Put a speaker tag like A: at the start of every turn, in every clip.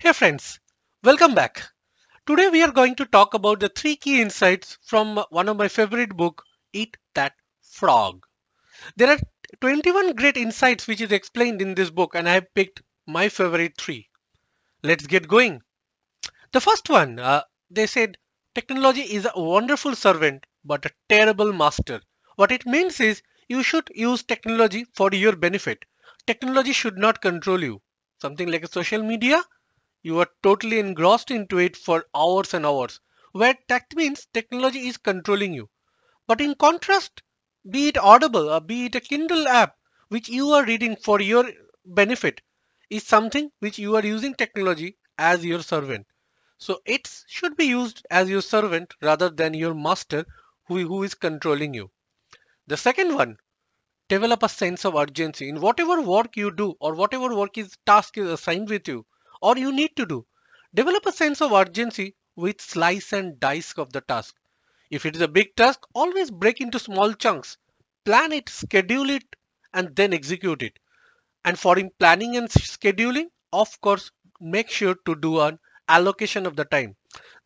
A: Hey friends, welcome back. Today we are going to talk about the three key insights from one of my favorite book, Eat That Frog. There are 21 great insights which is explained in this book and I have picked my favorite three. Let's get going. The first one, uh, they said technology is a wonderful servant but a terrible master. What it means is you should use technology for your benefit. Technology should not control you. Something like a social media you are totally engrossed into it for hours and hours, where that means technology is controlling you. But in contrast, be it Audible or be it a Kindle app, which you are reading for your benefit, is something which you are using technology as your servant. So it should be used as your servant rather than your master who, who is controlling you. The second one, develop a sense of urgency in whatever work you do or whatever work is task is assigned with you or you need to do. Develop a sense of urgency with slice and dice of the task. If it is a big task, always break into small chunks. Plan it, schedule it, and then execute it. And for planning and scheduling, of course, make sure to do an allocation of the time.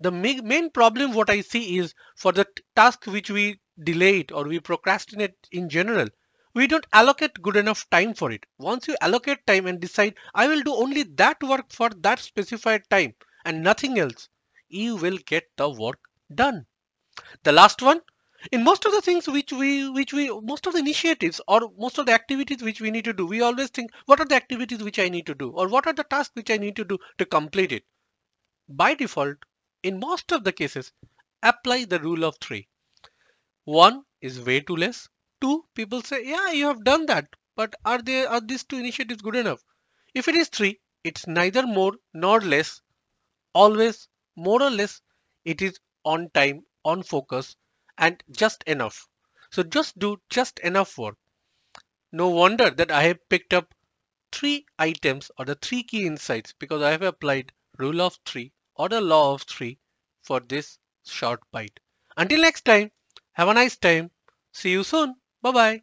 A: The main problem what I see is for the task which we delay it or we procrastinate in general, we don't allocate good enough time for it. Once you allocate time and decide, I will do only that work for that specified time and nothing else, you will get the work done. The last one, in most of the things which we, which we, most of the initiatives or most of the activities which we need to do, we always think, what are the activities which I need to do or what are the tasks which I need to do to complete it? By default, in most of the cases, apply the rule of three. One is way too less, two, people say, yeah, you have done that. But are they are these two initiatives good enough? If it is three, it's neither more nor less. Always, more or less, it is on time, on focus, and just enough. So just do just enough work. No wonder that I have picked up three items or the three key insights because I have applied rule of three or the law of three for this short bite. Until next time, have a nice time. See you soon. Bye-bye.